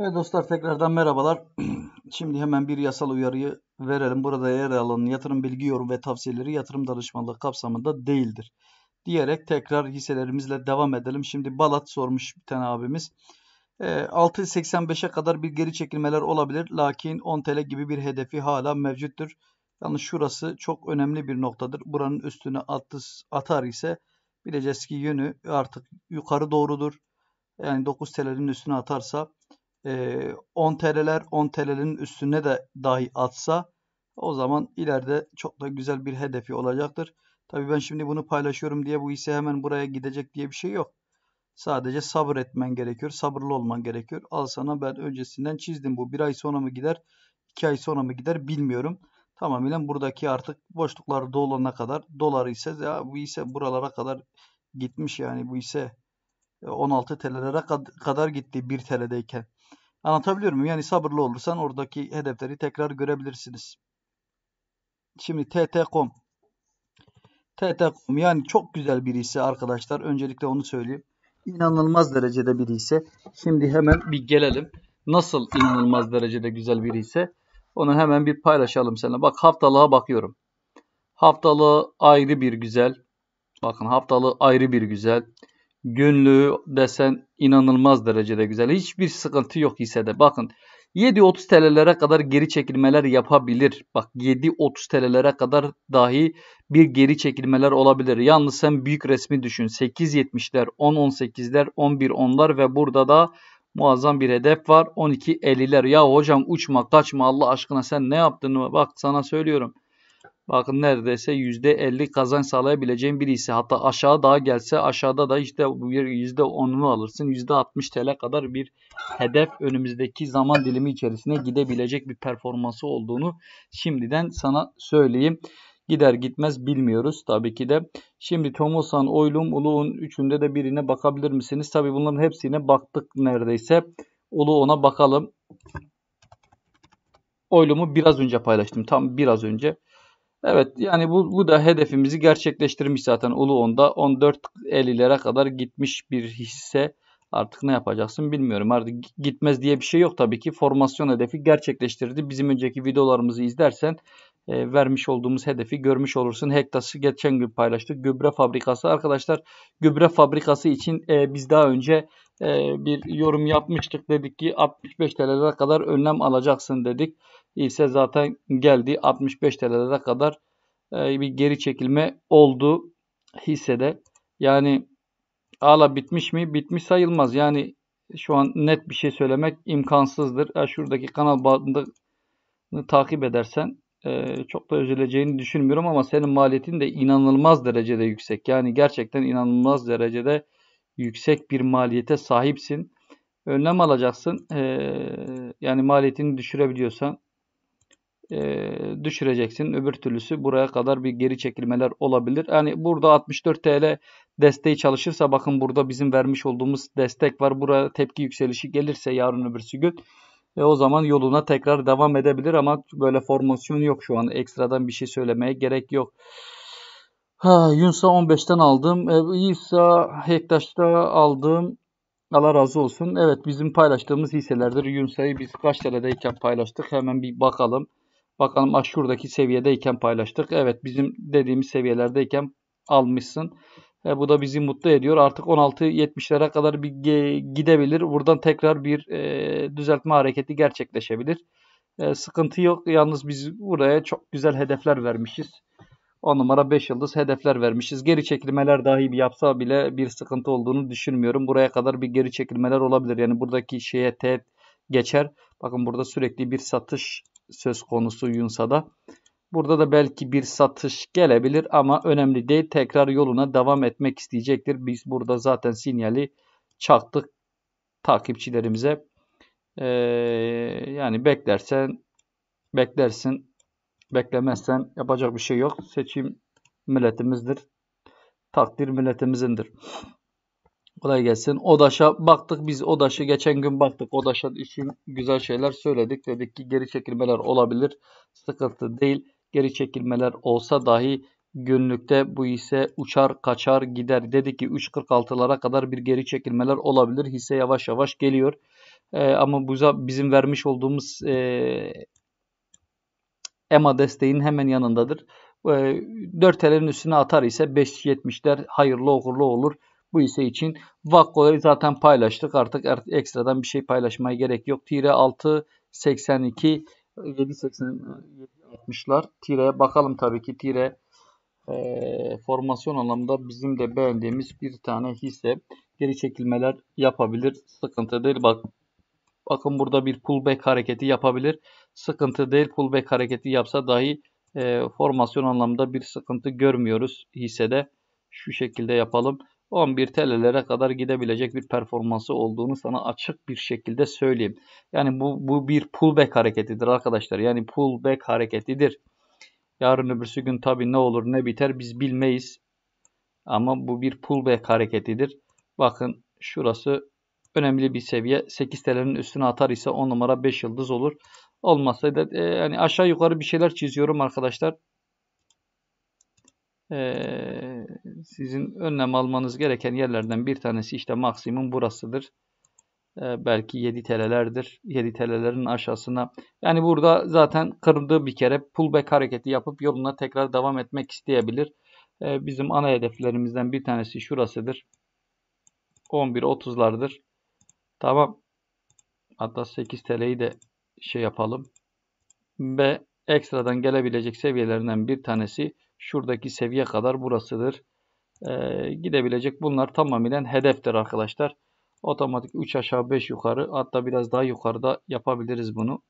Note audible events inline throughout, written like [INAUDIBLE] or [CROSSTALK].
Evet dostlar tekrardan merhabalar. [CLEARS THROAT] Şimdi hemen bir yasal uyarıyı verelim. Burada yer alan yatırım bilgi yorum ve tavsiyeleri yatırım danışmanlığı kapsamında değildir. Diyerek tekrar hisselerimizle devam edelim. Şimdi Balat sormuş bir tane abimiz. 6.85'e ee, kadar bir geri çekilmeler olabilir. Lakin 10 TL gibi bir hedefi hala mevcuttur. Yalnız şurası çok önemli bir noktadır. Buranın üstüne atar ise bileceğiz ki yönü artık yukarı doğrudur. Yani 9 TL'nin üstüne atarsa 10 ee, TL'ler 10 TL'nin üstüne de dahi atsa o zaman ileride çok da güzel bir hedefi olacaktır. Tabi ben şimdi bunu paylaşıyorum diye bu hisse hemen buraya gidecek diye bir şey yok. Sadece sabır etmen gerekiyor. Sabırlı olman gerekiyor. Al sana ben öncesinden çizdim bu. Bir ay sonra mı gider? iki ay sonra mı gider? Bilmiyorum. Tamamen buradaki artık boşluklar dolana kadar dolar ise ya bu ise buralara kadar gitmiş yani bu ise 16 e, TL'lere kadar gitti 1 TL'deyken. Anlatabiliyor muyum? Yani sabırlı olursan oradaki hedefleri tekrar görebilirsiniz. Şimdi tt.com tt.com yani çok güzel birisi arkadaşlar. Öncelikle onu söyleyeyim. İnanılmaz derecede birisi. Şimdi hemen bir gelelim. Nasıl inanılmaz derecede güzel birisi? Onu hemen bir paylaşalım seninle. Bak haftalığa bakıyorum. Haftalığı ayrı bir güzel. Bakın haftalığı ayrı bir güzel. Günlüğü desen inanılmaz derecede güzel. Hiçbir sıkıntı yok ise de Bakın 7.30 TL'lere kadar geri çekilmeler yapabilir. Bak 7.30 TL'lere kadar dahi bir geri çekilmeler olabilir. Yalnız sen büyük resmi düşün. 8.70'ler, 10.18'ler, 11.10'lar ve burada da muazzam bir hedef var. 12.50'ler. Ya hocam uçma kaçma Allah aşkına sen ne yaptın? Bak sana söylüyorum. Bakın neredeyse %50 kazanç sağlayabileceğin birisi. Hatta aşağı daha gelse aşağıda da işte bir %10'unu alırsın. %60 TL kadar bir hedef önümüzdeki zaman dilimi içerisine gidebilecek bir performansı olduğunu şimdiden sana söyleyeyim. Gider gitmez bilmiyoruz tabii ki de. Şimdi Tomosan, Oylum, Uluğun üçünde de birine bakabilir misiniz? Tabii bunların hepsine baktık neredeyse. Uluğun'a bakalım. Oylum'u biraz önce paylaştım. Tam biraz önce. Evet yani bu, bu da hedefimizi gerçekleştirmiş zaten Ulu onda 14.50'lere kadar gitmiş bir hisse artık ne yapacaksın bilmiyorum. Artık gitmez diye bir şey yok tabii ki. Formasyon hedefi gerçekleştirdi. Bizim önceki videolarımızı izlersen e, vermiş olduğumuz hedefi görmüş olursun. Hektas'ı geçen gün paylaştık. Gübre fabrikası arkadaşlar gübre fabrikası için e, biz daha önce e, bir yorum yapmıştık. Dedik ki 65 TL'ye kadar önlem alacaksın dedik ise zaten geldi 65 TL'lere kadar e, bir geri çekilme oldu hissede. Yani hala bitmiş mi? Bitmiş sayılmaz. Yani şu an net bir şey söylemek imkansızdır. Ya şuradaki kanal bandını takip edersen e, çok da üzüleceğini düşünmüyorum ama senin maliyetin de inanılmaz derecede yüksek. Yani gerçekten inanılmaz derecede yüksek bir maliyete sahipsin. Önlem alacaksın. E, yani maliyetini düşürebiliyorsan e, düşüreceksin. Öbür türlüsü buraya kadar bir geri çekilmeler olabilir. Yani burada 64 TL desteği çalışırsa bakın burada bizim vermiş olduğumuz destek var. Buraya tepki yükselişi gelirse yarın öbürsü gün e, o zaman yoluna tekrar devam edebilir ama böyle formasyon yok şu an. Ekstradan bir şey söylemeye gerek yok. Ha, Yunsa 15'ten aldım. E, İsa Hektaş'ta aldım. Allah razı olsun. Evet bizim paylaştığımız hisselerdir. Yunsa'yı biz kaç TL'deyken paylaştık. Hemen bir bakalım. Bakalım ah şuradaki seviyedeyken paylaştık. Evet bizim dediğimiz seviyelerdeyken almışsın. E, bu da bizi mutlu ediyor. Artık 16.70'lere kadar bir gidebilir. Buradan tekrar bir e, düzeltme hareketi gerçekleşebilir. E, sıkıntı yok. Yalnız biz buraya çok güzel hedefler vermişiz. 10 numara 5 yıldız hedefler vermişiz. Geri çekilmeler dahi bir yapsa bile bir sıkıntı olduğunu düşünmüyorum. Buraya kadar bir geri çekilmeler olabilir. Yani buradaki şeye teğet geçer. Bakın burada sürekli bir satış söz konusu Yunsa'da. Burada da belki bir satış gelebilir ama önemli değil. Tekrar yoluna devam etmek isteyecektir. Biz burada zaten sinyali çaktık takipçilerimize. Ee, yani beklersen beklersin. Beklemezsen yapacak bir şey yok. Seçim milletimizdir. Takdir milletimizindir. Kolay gelsin. Odaş'a baktık biz Odaş'ı geçen gün baktık. Odaş'ın için güzel şeyler söyledik. Dedik ki geri çekilmeler olabilir. Sıkıntı değil. Geri çekilmeler olsa dahi günlükte bu hisse uçar kaçar gider. Dedik ki 3.46'lara kadar bir geri çekilmeler olabilir. Hisse yavaş yavaş geliyor. Ee, ama bu bizim vermiş olduğumuz e, EMA desteğinin hemen yanındadır. 4 ee, TL'nin üstüne atar ise 5.70'ler hayırlı uğurlu olur. Bu ise için Vakko'ları zaten paylaştık. Artık er, ekstradan bir şey paylaşmaya gerek yok. Tire 6 82 780 60'lar. Tire bakalım tabii ki tire e, formasyon anlamında bizim de beğendiğimiz bir tane hisse geri çekilmeler yapabilir. Sıkıntı değil. Bak bakın burada bir pullback hareketi yapabilir. Sıkıntı değil. Pullback hareketi yapsa dahi e, formasyon anlamında bir sıkıntı görmüyoruz hissede. Şu şekilde yapalım. 11 TL'lere kadar gidebilecek bir performansı olduğunu sana açık bir şekilde söyleyeyim. Yani bu, bu bir pullback hareketidir arkadaşlar. Yani pullback hareketidir. Yarın öbürsü gün tabi ne olur ne biter biz bilmeyiz. Ama bu bir pullback hareketidir. Bakın şurası önemli bir seviye. 8 TL'nin üstüne atar ise 10 numara 5 yıldız olur. Olmazsa da e, yani aşağı yukarı bir şeyler çiziyorum arkadaşlar. Eee sizin önlem almanız gereken yerlerden bir tanesi işte maksimum burasıdır. Ee, belki 7 TL'lerdir. 7 TL'lerin aşağısına. Yani burada zaten kırıldığı bir kere pullback hareketi yapıp yoluna tekrar devam etmek isteyebilir. Ee, bizim ana hedeflerimizden bir tanesi şurasıdır. 11.30'lardır. Tamam. Hatta 8 TL'yi de şey yapalım. Ve ekstradan gelebilecek seviyelerinden bir tanesi şuradaki seviye kadar burasıdır e, gidebilecek. Bunlar tamamen hedeftir arkadaşlar. Otomatik 3 aşağı 5 yukarı hatta biraz daha yukarıda yapabiliriz bunu.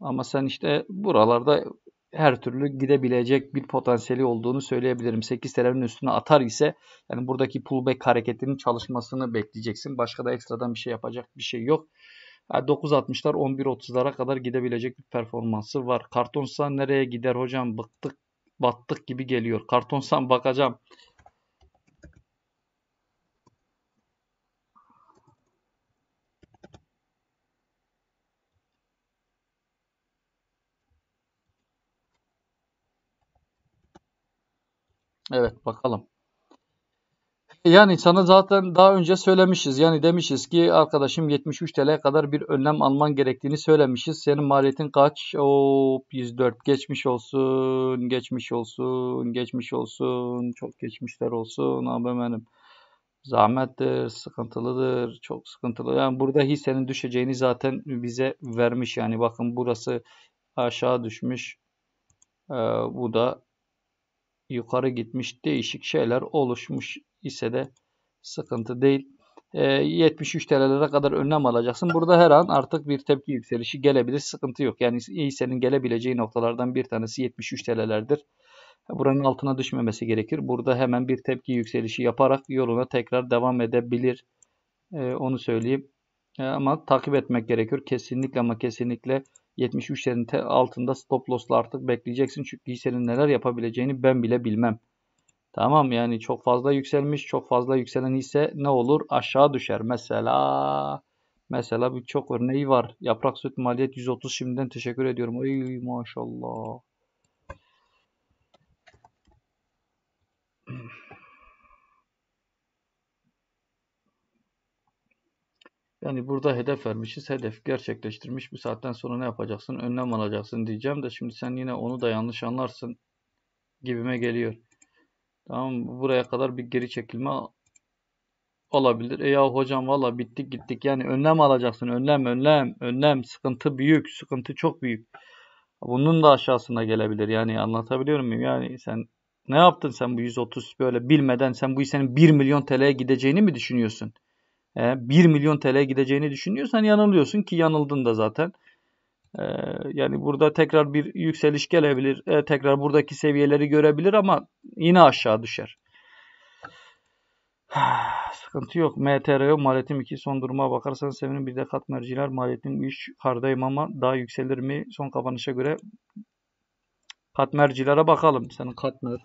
Ama sen işte buralarda her türlü gidebilecek bir potansiyeli olduğunu söyleyebilirim. 8 TL'nin üstüne atar ise yani buradaki pullback hareketinin çalışmasını bekleyeceksin. Başka da ekstradan bir şey yapacak bir şey yok. Yani 9.60'lar 11.30'lara kadar gidebilecek bir performansı var. Kartonsan nereye gider hocam bıktık battık gibi geliyor. Kartonsan bakacağım. Evet bakalım. Yani sana zaten daha önce söylemişiz. Yani demişiz ki arkadaşım 73 TL kadar bir önlem alman gerektiğini söylemişiz. Senin maliyetin kaç? Hop 104. Geçmiş olsun, geçmiş olsun, geçmiş olsun. Çok geçmişler olsun abi benim. Zahmettir, sıkıntılıdır, çok sıkıntılı. Yani burada hissenin düşeceğini zaten bize vermiş. Yani bakın burası aşağı düşmüş. Ee, bu da yukarı gitmiş değişik şeyler oluşmuş ise de sıkıntı değil. 73 ee, TL'lere kadar önlem alacaksın. Burada her an artık bir tepki yükselişi gelebilir. Sıkıntı yok. Yani senin gelebileceği noktalardan bir tanesi 73 TL'lerdir. Buranın altına düşmemesi gerekir. Burada hemen bir tepki yükselişi yaparak yoluna tekrar devam edebilir. Ee, onu söyleyeyim. Ee, ama takip etmek gerekiyor. Kesinlikle ama kesinlikle 73'lerin altında stop loss'la artık bekleyeceksin. Çünkü hissenin neler yapabileceğini ben bile bilmem. Tamam yani çok fazla yükselmiş. Çok fazla yükselen hisse ne olur? Aşağı düşer. Mesela mesela birçok örneği var. Yaprak süt maliyet 130 şimdiden teşekkür ediyorum. Ay maşallah. Yani burada hedef vermişiz. Hedef gerçekleştirmiş. Bir saatten sonra ne yapacaksın? Önlem alacaksın diyeceğim de şimdi sen yine onu da yanlış anlarsın gibime geliyor. Tamam buraya kadar bir geri çekilme olabilir. E ya hocam valla bittik gittik. Yani önlem alacaksın. Önlem önlem önlem. Sıkıntı büyük. Sıkıntı çok büyük. Bunun da aşağısına gelebilir. Yani anlatabiliyor muyum? Yani sen ne yaptın sen bu 130 böyle bilmeden sen bu senin 1 milyon TL'ye gideceğini mi düşünüyorsun? e, 1 milyon TL gideceğini düşünüyorsan yanılıyorsun ki yanıldın da zaten. E, yani burada tekrar bir yükseliş gelebilir. E, tekrar buradaki seviyeleri görebilir ama yine aşağı düşer. [SIGHS] Sıkıntı yok. MTRO maliyetim 2 son duruma bakarsan sevinin bir de kat merciler maliyetim 3 kardayım ama daha yükselir mi? Son kapanışa göre kat mercilere bakalım. Senin katmer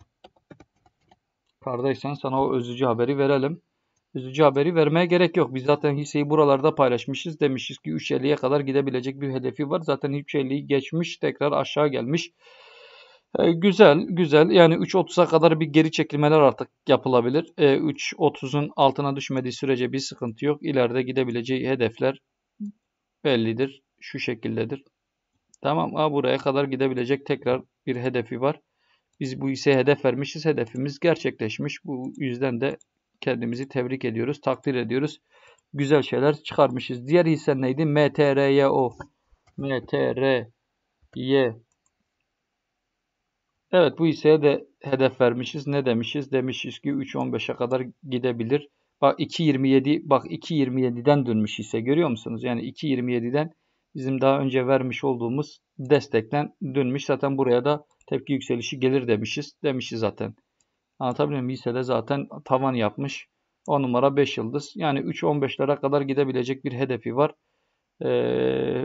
kardaysan sana o özücü haberi verelim üzücü haberi vermeye gerek yok. Biz zaten hisseyi buralarda paylaşmışız. Demişiz ki 3.50'ye kadar gidebilecek bir hedefi var. Zaten 3.50'yi geçmiş tekrar aşağı gelmiş. E, güzel güzel yani 3.30'a kadar bir geri çekilmeler artık yapılabilir. E, 3.30'un altına düşmediği sürece bir sıkıntı yok. İleride gidebileceği hedefler bellidir. Şu şekildedir. Tamam ha, buraya kadar gidebilecek tekrar bir hedefi var. Biz bu ise hedef vermişiz. Hedefimiz gerçekleşmiş. Bu yüzden de Kendimizi tebrik ediyoruz, takdir ediyoruz. Güzel şeyler çıkarmışız. Diğer hisse neydi? MTRYO. MTRY. Evet bu hisseye de hedef vermişiz. Ne demişiz? Demişiz ki 3.15'e kadar gidebilir. Bak 2.27 bak 2.27'den dönmüş hisse görüyor musunuz? Yani 2.27'den bizim daha önce vermiş olduğumuz destekten dönmüş. Zaten buraya da tepki yükselişi gelir demişiz. Demişiz zaten. Anlatabiliyor muyum? de zaten tavan yapmış. 10 numara 5 yıldız. Yani 3-15'lere kadar gidebilecek bir hedefi var. Ee,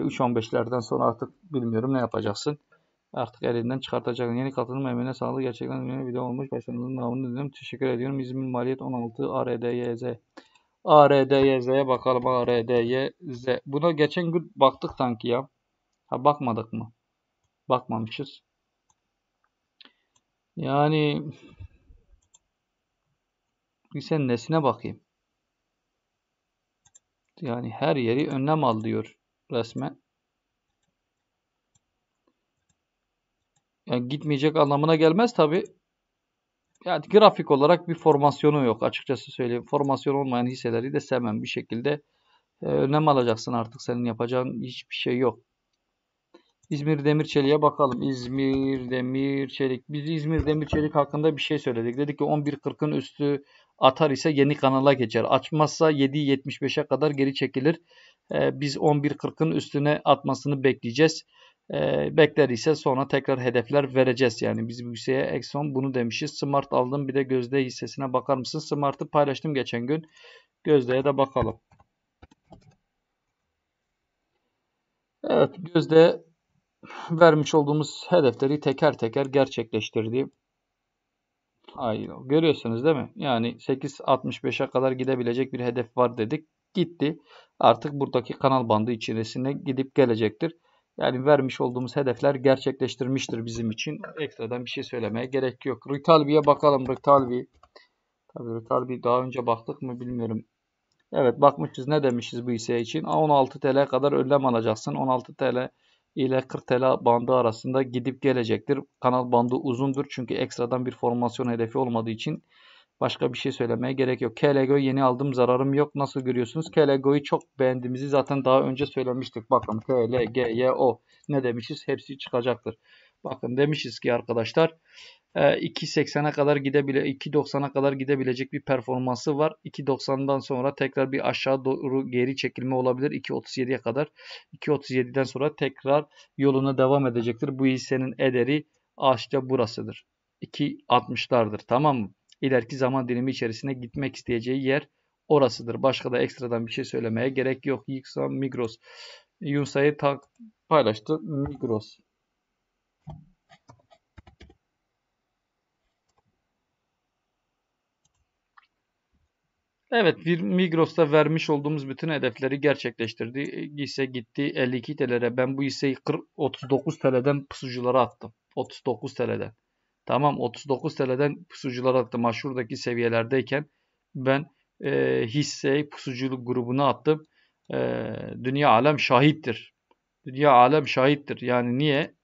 3-15'lerden sonra artık bilmiyorum ne yapacaksın. Artık elinden çıkartacaksın. Yeni katılım emine sağlık. Gerçekten önemli video olmuş. Başarınızın namını dedim. Teşekkür ediyorum. İzmir Maliyet 16 ARDYZ. ARDYZ'ye bakalım. ARDYZ. Buna geçen gün baktık sanki ya. Ha bakmadık mı? Bakmamışız. Yani sen nesine bakayım? Yani her yeri önlem al diyor resmen. Yani gitmeyecek anlamına gelmez tabi. Yani grafik olarak bir formasyonu yok açıkçası söyleyeyim. Formasyon olmayan hisseleri de sevmem. Bir şekilde e, önlem alacaksın artık. Senin yapacağın hiçbir şey yok. İzmir Demir Çelik'e bakalım. İzmir Demir Çelik. Biz İzmir Demir Çelik hakkında bir şey söyledik. Dedik ki 11.40'ın üstü Atar ise yeni kanala geçer. Açmazsa 7.75'e kadar geri çekilir. Ee, biz 11.40'ın üstüne atmasını bekleyeceğiz. Ee, bekler ise sonra tekrar hedefler vereceğiz. Yani biz yükseğe Exxon bunu demişiz. Smart aldım bir de Gözde hissesine bakar mısın? Smart'ı paylaştım geçen gün. Gözde'ye de bakalım. Evet Gözde vermiş olduğumuz hedefleri teker teker gerçekleştirdi. Aynen. Görüyorsunuz değil mi? Yani 8.65'e kadar gidebilecek bir hedef var dedik. Gitti. Artık buradaki kanal bandı içerisine gidip gelecektir. Yani vermiş olduğumuz hedefler gerçekleştirmiştir bizim için. Ekstradan bir şey söylemeye gerek yok. Ritalvi'ye bakalım. Ritalvi. Tabii Ritalvi daha önce baktık mı bilmiyorum. Evet bakmışız ne demişiz bu hisse için. 16 TL kadar önlem alacaksın. 16 TL ile 40 TL bandı arasında gidip gelecektir. Kanal bandı uzundur çünkü ekstradan bir formasyon hedefi olmadığı için başka bir şey söylemeye gerek yok. KLGO yeni aldım zararım yok. Nasıl görüyorsunuz? KLGO'yu çok beğendiğimizi zaten daha önce söylemiştik. Bakın KLGYO ne demişiz? Hepsi çıkacaktır. Bakın demişiz ki arkadaşlar 2.80'e kadar gidebile 2.90'a kadar gidebilecek bir performansı var. 2.90'dan sonra tekrar bir aşağı doğru geri çekilme olabilir. 2.37'ye kadar 2.37'den sonra tekrar yoluna devam edecektir. Bu hissenin ederi ağaçta burasıdır. 2.60'lardır tamam mı? İleriki zaman dilimi içerisine gitmek isteyeceği yer orasıdır. Başka da ekstradan bir şey söylemeye gerek yok. Yiksa Migros. Yunsa'yı paylaştı. Migros. Evet bir Migros'ta vermiş olduğumuz bütün hedefleri gerçekleştirdi. Hisse e, gitti 52 TL'de. Ben bu hisseyi 39 TL'den pusuculara attım. 39 TL'den. Tamam 39 TL'den pusuculara attım. Ha şuradaki seviyelerdeyken ben e, hisseyi pusuculuk grubuna attım. E, dünya alem şahittir. Dünya alem şahittir. Yani niye?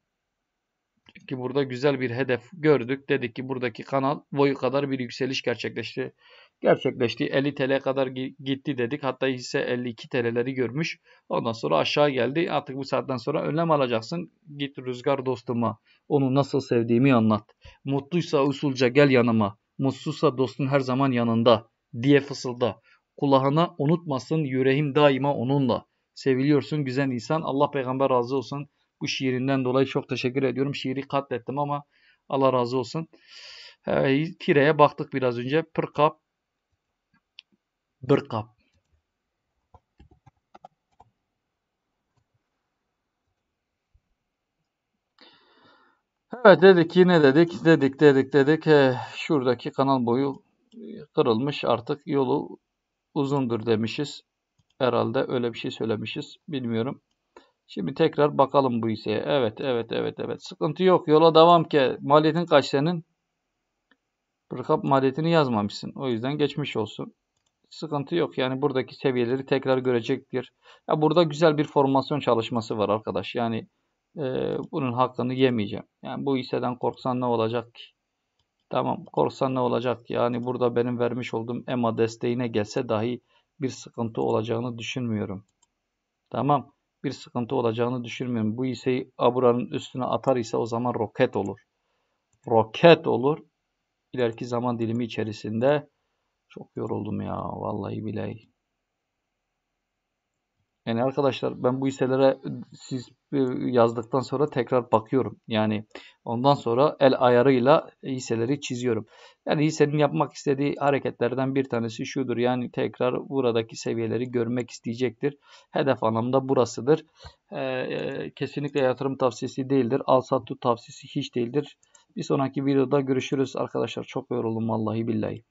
Çünkü burada güzel bir hedef gördük. Dedik ki buradaki kanal boyu kadar bir yükseliş gerçekleşti gerçekleşti. 50 TL kadar gitti dedik. Hatta hisse 52 TL'leri görmüş. Ondan sonra aşağı geldi. Artık bu saatten sonra önlem alacaksın. Git rüzgar dostuma. Onu nasıl sevdiğimi anlat. Mutluysa usulca gel yanıma. Mutsuzsa dostun her zaman yanında diye fısılda. Kulağına unutmasın yüreğim daima onunla. Seviliyorsun güzel insan. Allah peygamber razı olsun. Bu şiirinden dolayı çok teşekkür ediyorum. Şiiri katlettim ama Allah razı olsun. E, tireye baktık biraz önce. Pırkap bir kap. Evet dedik yine dedik dedik dedik dedik e, şuradaki kanal boyu kırılmış artık yolu uzundur demişiz. Herhalde öyle bir şey söylemişiz bilmiyorum. Şimdi tekrar bakalım bu hisseye. Evet evet evet evet sıkıntı yok yola devam ki maliyetin kaç senin? Bırkap maliyetini yazmamışsın o yüzden geçmiş olsun sıkıntı yok. Yani buradaki seviyeleri tekrar görecektir. Ya burada güzel bir formasyon çalışması var arkadaş. Yani e, bunun hakkını yemeyeceğim. Yani bu hisseden korksan ne olacak ki? Tamam korksan ne olacak? Yani burada benim vermiş olduğum EMA desteğine gelse dahi bir sıkıntı olacağını düşünmüyorum. Tamam bir sıkıntı olacağını düşünmüyorum. Bu hisseyi aburanın üstüne atar ise o zaman roket olur. Roket olur. İleriki zaman dilimi içerisinde çok yoruldum ya. Vallahi billahi. Yani arkadaşlar ben bu hisselere siz e, yazdıktan sonra tekrar bakıyorum. Yani ondan sonra el ayarıyla hisseleri çiziyorum. Yani hissenin yapmak istediği hareketlerden bir tanesi şudur. Yani tekrar buradaki seviyeleri görmek isteyecektir. Hedef anlamda burasıdır. Ee, kesinlikle yatırım tavsiyesi değildir. Al sat tut tavsiyesi hiç değildir. Bir sonraki videoda görüşürüz arkadaşlar. Çok yoruldum vallahi billahi.